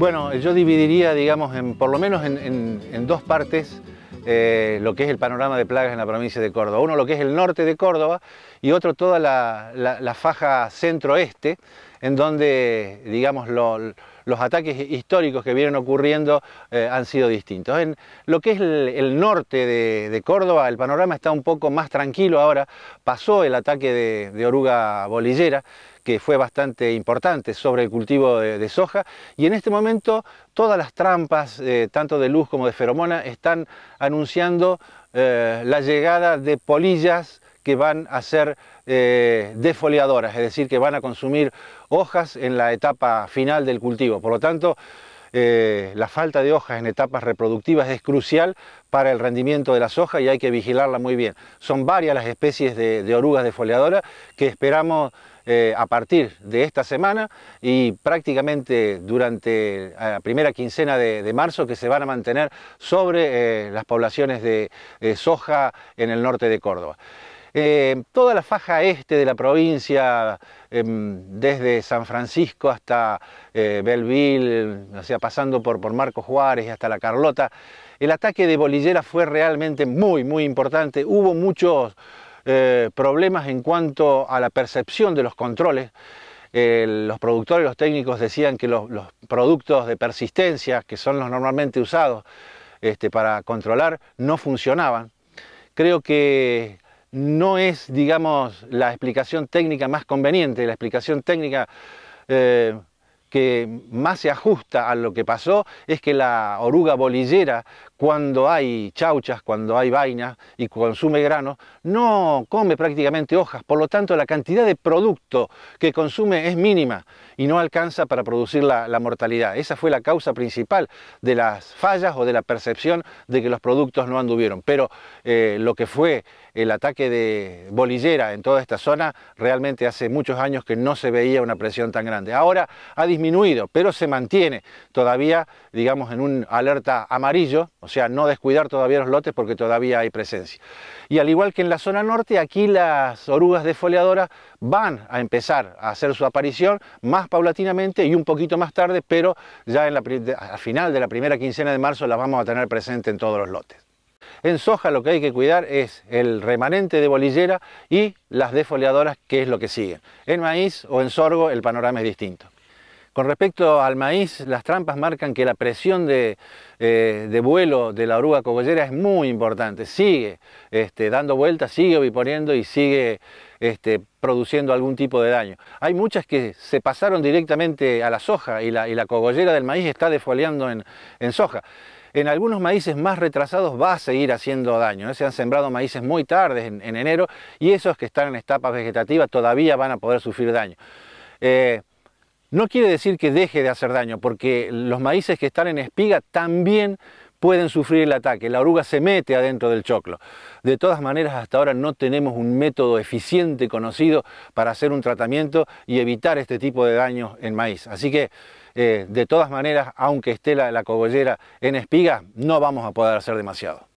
Bueno, yo dividiría, digamos, en, por lo menos en, dos partes eh, lo que es el panorama de plagas en la provincia de Córdoba. Uno lo que es el norte de Córdoba y otro toda la, la faja centro-este, en donde, digamos, lo, los ataques históricos que vienen ocurriendo eh, han sido distintos. En lo que es el, norte de, Córdoba, el panorama está un poco más tranquilo ahora. Pasó el ataque de, oruga bolillera, que fue bastante importante sobre el cultivo de, soja y en este momento todas las trampas, eh, tanto de luz como de feromona, están anunciando eh, la llegada de polillas que van a ser eh, defoliadoras, es decir, que van a consumir hojas en la etapa final del cultivo. Por lo tanto, eh, la falta de hojas en etapas reproductivas es crucial para el rendimiento de la soja y hay que vigilarla muy bien. Son varias las especies de, orugas defoliadoras que esperamos eh, a partir de esta semana y prácticamente durante la primera quincena de, marzo que se van a mantener sobre las poblaciones de soja en el norte de Córdoba. Eh, toda la faja este de la provincia, em, desde San Francisco hasta eh, Belleville, pasando por, por Marcos Juárez y hasta La Carlota, el ataque de Bolillera fue realmente muy, muy importante. Hubo muchos eh, problemas en cuanto a la percepción de los controles. los productores, los técnicos decían que los, productos de persistencia, que son los normalmente usados este, para controlar, no funcionaban. Creo que no es, digamos, la explicación técnica más conveniente. La explicación técnica eh, que más se ajusta a lo que pasó es que la oruga bolillera, cuando hay chauchas, cuando hay vainas y consume grano, no come prácticamente hojas. Por lo tanto, la cantidad de producto que consume es mínima y no alcanza para producir la, mortalidad. Esa fue la causa principal de las fallas o de la percepción de que los productos no anduvieron. Pero eh, lo que fue el ataque de bolillera en toda esta zona, realmente hace muchos años que no se veía una presión tan grande. Ahora ha disminuido pero se mantiene todavía, digamos, en un alerta amarillo, o sea, no descuidar todavía los lotes porque todavía hay presencia. Y al igual que en la zona norte, aquí las orugas defoliadoras van a empezar a hacer su aparición más paulatinamente y un poquito más tarde, pero ya en final de la primera quincena de marzo las vamos a tener presente en todos los lotes. En soja lo que hay que cuidar es el remanente de bolillera y las defoliadoras, que es lo que siguen. En maíz o en sorgo el panorama es distinto. Con respecto al maíz, las trampas marcan que la presión de, eh, vuelo de la oruga cogollera es muy importante. Sigue este, dando vueltas, sigue oviponiendo y sigue este, produciendo algún tipo de daño. Hay muchas que se pasaron directamente a la soja y la, cogollera del maíz está defoliando en, soja. En algunos maíces más retrasados va a seguir haciendo daño. ¿eh? Se han sembrado maíces muy tarde, en, enero, y esos que están en etapas vegetativas todavía van a poder sufrir daño. Eh, no quiere decir que deje de hacer daño, porque los maíces que están en espiga también pueden sufrir el ataque. La oruga se mete adentro del choclo. De todas maneras, hasta ahora no tenemos un método eficiente conocido para hacer un tratamiento y evitar este tipo de daños en maíz. Así que, eh, de todas maneras, aunque esté la, la cogollera en espiga, no vamos a poder hacer demasiado.